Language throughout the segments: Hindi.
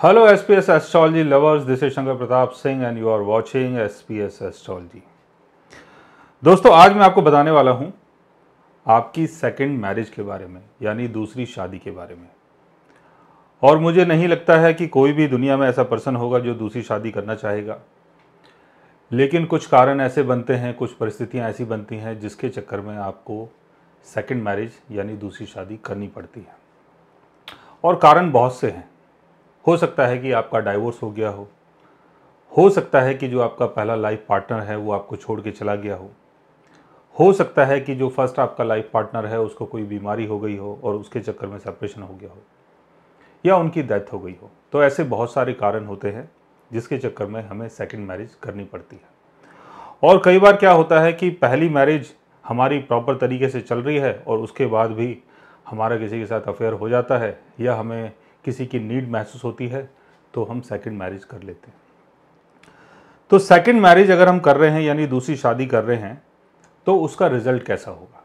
P SPS Astrology lovers this is Shankar Pratap Singh and you are watching SPS astrology दोस्तों आज मैं आपको बताने वाला हूं आपकी सेकंड मैरिज के बारे में यानी दूसरी शादी के बारे में और मुझे नहीं लगता है कि कोई भी दुनिया में ऐसा पर्सन होगा जो दूसरी शादी करना चाहेगा लेकिन कुछ कारण ऐसे बनते हैं कुछ परिस्थितियां ऐसी बनती हैं जिसके चक्कर में आपको सेकंड मैरिज यानी दूसरी शादी करनी पड़ती है और कारण बहुत से हैं हो सकता है कि आपका डाइवोर्स हो गया हो हो सकता है कि जो आपका पहला लाइफ पार्टनर है वो आपको छोड़ के चला गया हो हो सकता है कि जो फर्स्ट आपका लाइफ पार्टनर है उसको कोई बीमारी हो गई हो और उसके चक्कर में सेपरेशन हो गया हो या उनकी डेथ हो गई हो तो ऐसे बहुत सारे कारण होते हैं जिसके चक्कर में हमें सेकंड मैरिज करनी पड़ती है और कई बार क्या होता है कि पहली मैरिज हमारी प्रॉपर तरीके से चल रही है और उसके बाद भी हमारा किसी के साथ अफेयर हो जाता है या हमें किसी की नीड महसूस होती है तो हम सेकंड मैरिज कर लेते हैं तो सेकंड मैरिज अगर हम कर रहे हैं यानी दूसरी शादी कर रहे हैं तो उसका रिजल्ट कैसा होगा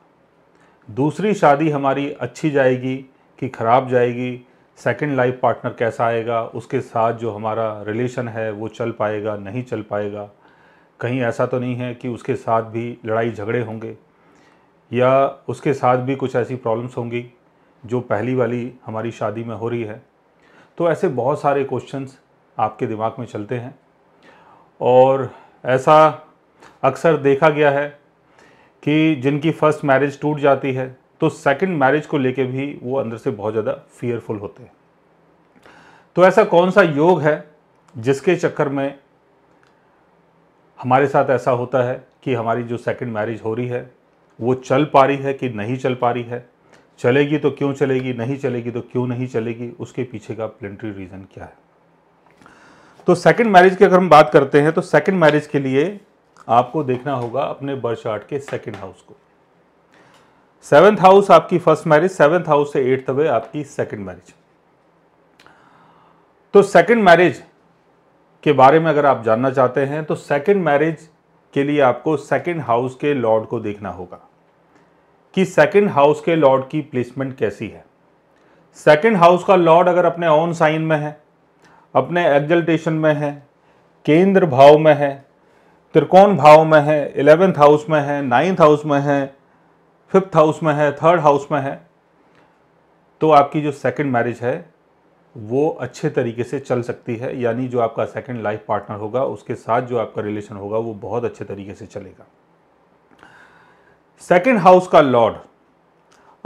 दूसरी शादी हमारी अच्छी जाएगी कि ख़राब जाएगी सेकंड लाइफ पार्टनर कैसा आएगा उसके साथ जो हमारा रिलेशन है वो चल पाएगा नहीं चल पाएगा कहीं ऐसा तो नहीं है कि उसके साथ भी लड़ाई झगड़े होंगे या उसके साथ भी कुछ ऐसी प्रॉब्लम्स होंगी जो पहली वाली हमारी शादी में हो रही है तो ऐसे बहुत सारे क्वेश्चंस आपके दिमाग में चलते हैं और ऐसा अक्सर देखा गया है कि जिनकी फ़र्स्ट मैरिज टूट जाती है तो सेकंड मैरिज को लेके भी वो अंदर से बहुत ज़्यादा फियरफुल होते हैं तो ऐसा कौन सा योग है जिसके चक्कर में हमारे साथ ऐसा होता है कि हमारी जो सेकंड मैरिज हो रही है वो चल पा रही है कि नहीं चल पा रही है चलेगी तो क्यों चलेगी नहीं चलेगी तो क्यों नहीं चलेगी उसके पीछे का प्लेंट्री रीज़न क्या है तो सेकंड मैरिज की अगर हम बात करते हैं तो सेकंड मैरिज के लिए आपको देखना होगा अपने बर्थ चार्ट के सेकंड हाउस को सेवन्थ हाउस आपकी फर्स्ट मैरिज सेवन्थ हाउस से एट्थ वे आपकी सेकंड मैरिज तो सेकंड मैरिज के बारे में अगर आप जानना चाहते हैं तो सेकंड मैरिज के लिए आपको सेकंड हाउस के लॉर्ड को देखना होगा कि सेकंड हाउस के लॉर्ड की प्लेसमेंट कैसी है सेकंड हाउस का लॉर्ड अगर अपने ऑन साइन में है अपने एग्जल्टेशन में है केंद्र भाव में है त्रिकोण भाव में है इलेवेंथ हाउस में है नाइन्थ हाउस में है फिफ्थ हाउस में है थर्ड हाउस में है तो आपकी जो सेकंड मैरिज है वो अच्छे तरीके से चल सकती है यानी जो आपका सेकंड लाइफ पार्टनर होगा उसके साथ जो आपका रिलेशन होगा वो बहुत अच्छे तरीके से चलेगा सेकेंड हाउस का लॉर्ड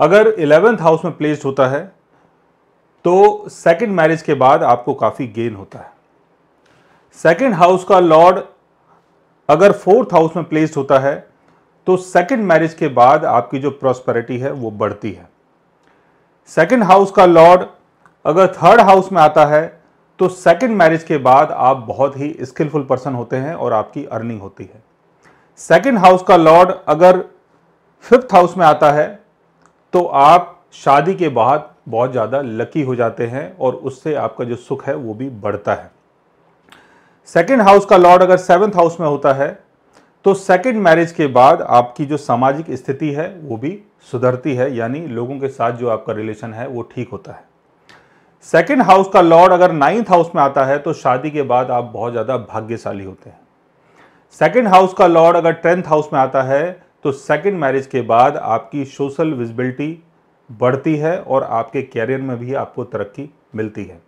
अगर इलेवेंथ हाउस में प्लेस्ड होता है तो सेकेंड मैरिज के बाद आपको काफ़ी गेन होता है सेकेंड हाउस का लॉर्ड अगर फोर्थ हाउस में प्लेस्ड होता है तो सेकेंड मैरिज के बाद आपकी जो प्रॉस्पेरिटी है वो बढ़ती है सेकेंड हाउस का लॉर्ड अगर थर्ड हाउस में आता है तो सेकेंड मैरिज के बाद आप बहुत ही स्किलफुल पर्सन होते हैं और आपकी अर्निंग होती है सेकेंड हाउस का लॉर्ड अगर फिफ्थ हाउस में आता है तो आप शादी के बाद बहुत ज़्यादा लकी हो जाते हैं और उससे आपका जो सुख है वो भी बढ़ता है सेकेंड हाउस का लॉर्ड अगर सेवन्थ हाउस में होता है तो सेकेंड मैरिज के बाद आपकी जो सामाजिक स्थिति है वो भी सुधरती है यानी लोगों के साथ जो आपका रिलेशन है वो ठीक होता है सेकेंड हाउस का लॉर्ड अगर नाइन्थ हाउस में आता है तो शादी के बाद आप बहुत ज़्यादा भाग्यशाली होते हैं सेकेंड हाउस का लॉर्ड अगर टेंथ हाउस में आता है तो सेकंड मैरिज के बाद आपकी सोशल विजिबिलिटी बढ़ती है और आपके कैरियर में भी आपको तरक्की मिलती है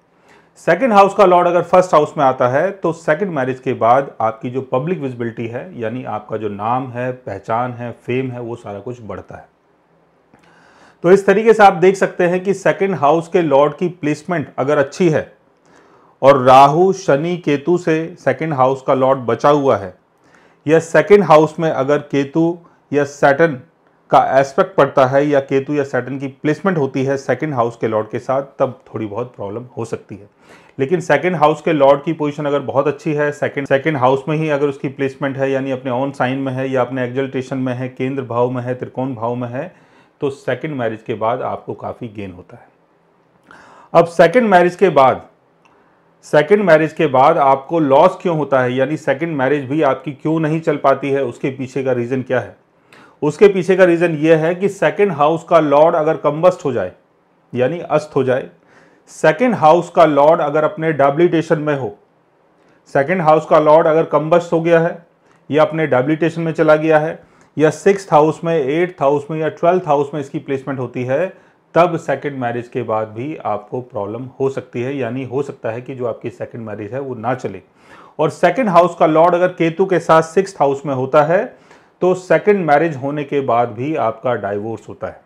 सेकंड हाउस का लॉर्ड अगर फर्स्ट हाउस में आता है तो सेकंड मैरिज के बाद आपकी जो पब्लिक विजिबिलिटी है यानी आपका जो नाम है पहचान है फेम है वो सारा कुछ बढ़ता है तो इस तरीके से आप देख सकते हैं कि सेकंड हाउस के लॉर्ड की प्लेसमेंट अगर अच्छी है और राहु शनि केतु से सेकंड हाउस का लॉर्ड बचा हुआ है या सेकंड हाउस में अगर केतु या सैटन का एस्पेक्ट पड़ता है या केतु या सैटन की प्लेसमेंट होती है सेकंड हाउस के लॉर्ड के साथ तब थोड़ी बहुत प्रॉब्लम हो सकती है लेकिन सेकंड हाउस के लॉर्ड की पोजीशन अगर बहुत अच्छी है सेकंड सेकंड हाउस में ही अगर उसकी प्लेसमेंट है यानी अपने ऑन साइन में है या अपने एग्जल्टेशन में है केंद्र भाव में है त्रिकोण भाव में है तो सेकेंड मैरिज के बाद आपको काफ़ी गेन होता है अब सेकेंड मैरिज के बाद सेकेंड मैरिज के बाद आपको लॉस क्यों होता है यानी सेकेंड मैरिज भी आपकी क्यों नहीं चल पाती है उसके पीछे का रीज़न क्या है उसके पीछे का रीज़न ये है कि सेकेंड हाउस का लॉर्ड अगर कम्बस्ट हो जाए यानी अस्त हो जाए सेकेंड हाउस का लॉर्ड अगर अपने डेबलिटेशन में हो सेकेंड हाउस का लॉर्ड अगर कम्बस्ट हो गया है या अपने डेबलीटेशन में चला गया है या सिक्स हाउस में एट्थ हाउस में या ट्वेल्थ हाउस में इसकी प्लेसमेंट होती है तब सेकेंड मैरिज के बाद भी आपको प्रॉब्लम हो सकती है यानी हो सकता है कि जो आपकी सेकेंड मैरिज है वो ना चले और सेकेंड हाउस का लॉर्ड अगर केतु के साथ सिक्स हाउस में होता है तो सेकंड मैरिज होने के बाद भी आपका डाइवोर्स होता है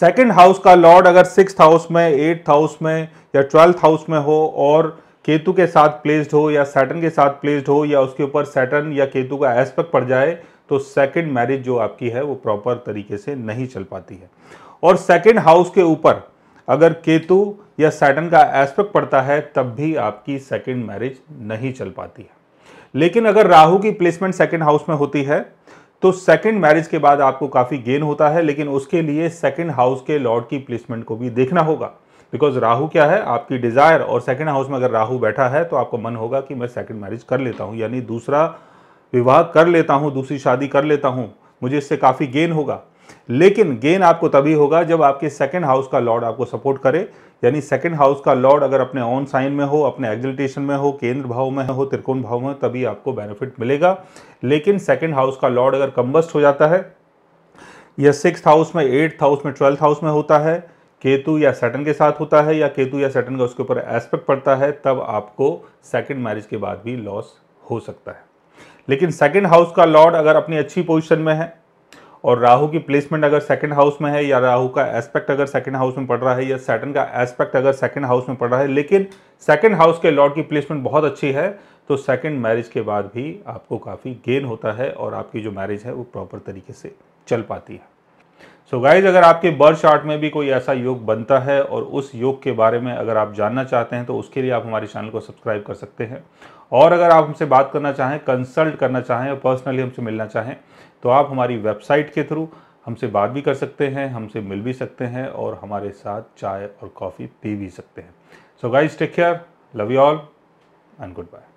सेकंड हाउस का लॉर्ड अगर सिक्स हाउस में एट्थ हाउस में या ट्वेल्थ हाउस में हो और केतु के साथ प्लेस्ड हो या सैटन के साथ प्लेस्ड हो या उसके ऊपर सैटन या केतु का एस्पेक्ट पड़ जाए तो सेकंड मैरिज जो आपकी है वो प्रॉपर तरीके से नहीं चल पाती है और सेकंड हाउस के ऊपर अगर केतु या सैटन का एस्पेक्ट पड़ता है तब भी आपकी सेकंड मैरिज नहीं चल पाती है लेकिन अगर राहु की प्लेसमेंट सेकेंड हाउस में होती है तो सेकंड मैरिज के बाद आपको काफ़ी गेन होता है लेकिन उसके लिए सेकंड हाउस के लॉर्ड की प्लेसमेंट को भी देखना होगा बिकॉज राहु क्या है आपकी डिज़ायर और सेकंड हाउस में अगर राहु बैठा है तो आपको मन होगा कि मैं सेकंड मैरिज कर लेता हूँ यानी दूसरा विवाह कर लेता हूँ दूसरी शादी कर लेता हूँ मुझे इससे काफ़ी गेन होगा लेकिन गेन आपको तभी होगा जब आपके सेकेंड हाउस का लॉर्ड आपको सपोर्ट करे यानी सेकेंड हाउस का लॉर्ड अगर अपने ऑन साइन में हो अपने एक्जल्टेशन में हो केंद्र भाव में हो त्रिकोण भाव में तभी आपको बेनिफिट मिलेगा लेकिन सेकेंड हाउस का लॉर्ड अगर कम्बस्ट हो जाता है या सिक्स हाउस में एट्थ हाउस में ट्वेल्थ हाउस में होता है केतु या सेटन के साथ होता है या केतु या सेटन का उसके ऊपर एस्पेक्ट पड़ता है तब आपको सेकेंड मैरिज के बाद भी लॉस हो सकता है लेकिन सेकेंड हाउस का लॉर्ड अगर अपनी अच्छी पोजिशन में है और राहु की प्लेसमेंट अगर सेकंड हाउस में है या राहु का एस्पेक्ट अगर सेकंड हाउस में पड़ रहा है या सैटन का एस्पेक्ट अगर सेकंड हाउस में पड़ रहा है लेकिन सेकंड हाउस के लॉर्ड की प्लेसमेंट बहुत अच्छी है तो सेकंड मैरिज के बाद भी आपको काफ़ी गेन होता है और आपकी जो मैरिज है वो प्रॉपर तरीके से चल पाती है सो so गाइज अगर आपके बर्थ चार्ट में भी कोई ऐसा योग बनता है और उस योग के बारे में अगर आप जानना चाहते हैं तो उसके लिए आप हमारे चैनल को सब्सक्राइब कर सकते हैं और अगर आप हमसे बात करना चाहें कंसल्ट करना चाहें और पर्सनली हमसे मिलना चाहें तो आप हमारी वेबसाइट के थ्रू हमसे बात भी कर सकते हैं हमसे मिल भी सकते हैं और हमारे साथ चाय और कॉफ़ी पी भी सकते हैं so guys take care love you all and good bye